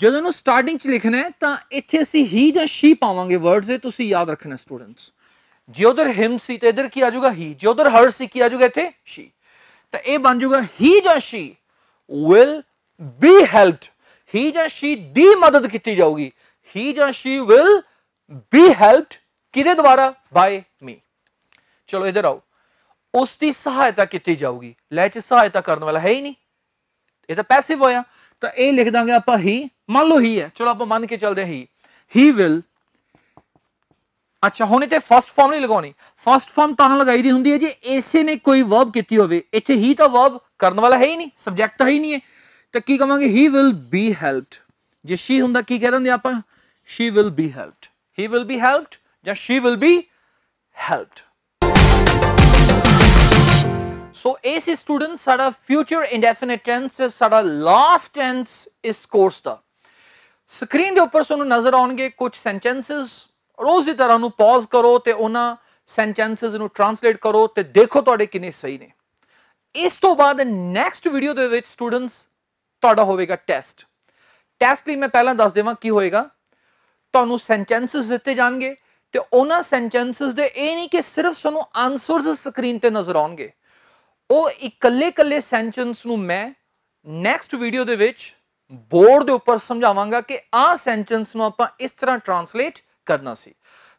ਜਦੋਂ ਨੂੰ ਸਟਾਰਟਿੰਗ ਚ ਲਿਖਣਾ ਹੈ ਤਾਂ ਇੱਥੇ ਅਸੀਂ ਹੀ ਜਾਂ ਸ਼ੀ ਪਾਵਾਂਗੇ ਵਰਡਸ ਇਹ ਤੁਸੀਂ ਯਾਦ ਰੱਖਣਾ ਸਟੂਡੈਂਟਸ ਜੇ ਉਧਰ ਹਿਮ ਸੀ ਤੇ ਇਧਰ ਕੀ ਆ ਜਾਊਗਾ ਹੀ ਜੇ ਉਧਰ ਹਰ ਸੀ ਕੀ ਆ ਜਾਊਗਾ ਇੱਥੇ ਸ਼ੀ ਤਾਂ ਇਹ ਬਣ ਜਾਊਗਾ ਹੀ ਜਾਂ she will be helped he ਜਾਂ ਸ਼ੀ ਦੀ ਮਦਦ ਕੀਤੀ ਜਾਊਗੀ ਹੀ ਜਾਂ ਸ਼ੀ ਵਿਲ ਬੀ ਹੈਲਪਡ ਕਿਹਦੇ ਦੁਆਰਾ ਬਾਈ ਮੀ ਚਲੋ ਇਧਰ ਆਓ ਉਸ ਦੀ ਸਹਾਇਤਾ ਕੀਤੀ ਜਾਊਗੀ ਲੈ ਚ ਸਹਾਇਤਾ ਕਰਨ ਵਾਲਾ ਹੈ ਹੀ ਨਹੀਂ ਇਹ ਤਾਂ ਪੈਸਿਵ ਹੋਇਆ ਤਾਂ ਇਹ ਲਿਖ ਦਾਂਗੇ ਆਪਾਂ ਹੀ ਮੰਨ ਲਓ ਹੀ ਹੈ ਚਲੋ ਆਪਾਂ ਮੰਨ ਕੇ ਚੱਲਦੇ ਹਾਂ ਹੀ ਹੀ ਵਿਲ ਅੱਛਾ ਹੁਣ ਇਥੇ ਫਸਟ ਫਾਰਮ ਨਹੀਂ ਲਗਾਉਣੀ ਫਸਟ ਫਾਰਮ ਤਾਂ ਲਗਾਈ ਦੀ ਹੁੰਦੀ ਹੈ ਜੇ ਐਸੇ ਨੇ ਕੋਈ ਵਰਬ ਕੀਤੀ ਹੋਵੇ ਇੱਥੇ ਹੀ ਤਾਂ ਵਰਬ ਕਰਨ ਵਾਲਾ ਹੈ ਹੀ ਨਹੀਂ ਸਬਜੈਕਟ ਹੈ ਹੀ ਨਹੀਂ ਹੈ ਤਾਂ ਕੀ ਕਹਾਂਗੇ ਹੀ ਵਿਲ ਬੀ ਹੈਲਪਡ ਜੇ ਸ਼ੀ ਹੁੰਦਾ ਕੀ ਕਹਿ ਦਿੰਦੇ ਆਪਾਂ she will be helped he will be helped ਜਾਂ she will be helped so ਇਸ ਸਟੂਡੈਂਟ ਸਾਡਾ ਫਿਊਚਰ ਇਨਡੈਫੀਨਿਟ ਟੈਂਸ ਸਾਡਾ ਲਾਸਟ ਟੈਂਸ ਇਸ ਕੋਰਸ ਦਾ ਸਕਰੀਨ ਦੇ ਉੱਪਰ ਤੁਹਾਨੂੰ ਨਜ਼ਰ ਆਉਣਗੇ ਕੁਝ ਸੈਂਟੈਂਸਸ ਔਰ ਦੀ ਤਰ੍ਹਾਂ ਨੂੰ ਪਾਜ਼ ਕਰੋ ਤੇ ਉਹਨਾਂ ਸੈਂਟੈਂਸਸ ਨੂੰ ਟ੍ਰਾਂਸਲੇਟ ਕਰੋ ਤੇ ਦੇਖੋ ਤੁਹਾਡੇ ਕਿੰਨੇ ਸਹੀ ਨੇ ਇਸ ਤੋਂ ਬਾਅਦ ਨੈਕਸਟ ਵੀਡੀਓ ਦੇ ਵਿੱਚ ਸਟੂਡੈਂਟਸ ਤੁਹਾਡਾ ਹੋਵੇਗਾ ਟੈਸਟ ਟੈਸਟ ਲਈ ਮੈਂ ਪਹਿਲਾਂ ਦੱਸ ਦੇਵਾਂ ਕੀ ਹੋਏਗਾ ਤੁਹਾਨੂੰ ਸੈਂਟੈਂਸਸ ਦਿੱਤੇ ਜਾਣਗੇ ਤੇ ਉਹਨਾਂ ਸੈਂਟੈਂਸਸ ਦੇ ਇਹ ਨਹੀਂ ਕਿ ਸਿਰਫ ਤੁਹਾਨੂੰ ਆਨਸਰਸ ਸਕਰੀਨ ਤੇ ਨਜ਼ਰ ਆਉਣਗੇ ਉਹ ਇਕੱਲੇ-ਇਕੱਲੇ ਸੈਂਟੈਂਸ ਨੂੰ ਮੈਂ ਨੈਕਸਟ ਵੀਡੀਓ ਦੇ ਵਿੱਚ ਬੋਰਡ ਦੇ ਉੱਪਰ ਸਮਝਾਵਾਂਗਾ ਕਿ ਆਹ ਸੈਂਟੈਂਸ ਨੂੰ ਆਪਾਂ ਇਸ ਤਰ੍ਹਾਂ ਟ੍ਰਾਂਸਲੇਟ ਕਰਨਾ ਸੀ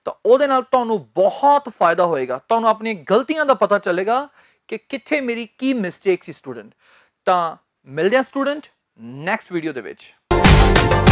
ਤਾਂ ਉਹਦੇ ਨਾਲ ਤੁਹਾਨੂੰ ਬਹੁਤ ਫਾਇਦਾ ਹੋਏਗਾ ਤੁਹਾਨੂੰ ਆਪਣੀ ਗਲਤੀਆਂ ਦਾ ਪਤਾ ਚੱਲੇਗਾ ਕਿ ਕਿੱਥੇ ਮੇਰੀ ਕੀ ਮਿਸਟੇਕ ਸੀ ਸਟੂਡੈਂਟ ਤਾਂ ਮਿਲਦੇ ਆ ਸਟੂਡੈਂਟ ਨੈਕਸਟ ਵੀਡੀਓ ਦੇ ਵਿੱਚ